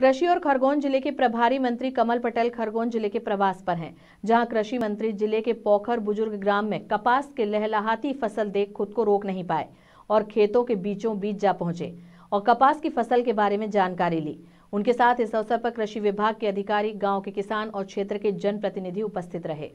कृषि और खरगोन जिले के प्रभारी मंत्री कमल पटेल खरगोन जिले के प्रवास पर हैं जहां कृषि मंत्री जिले के पोखर बुजुर्ग ग्राम में कपास के लहलाहाती फसल देख खुद को रोक नहीं पाए और खेतों के बीचों बीच जा पहुंचे और कपास की फसल के बारे में जानकारी ली उनके साथ इस अवसर पर कृषि विभाग के अधिकारी गाँव के किसान और क्षेत्र के जनप्रतिनिधि उपस्थित रहे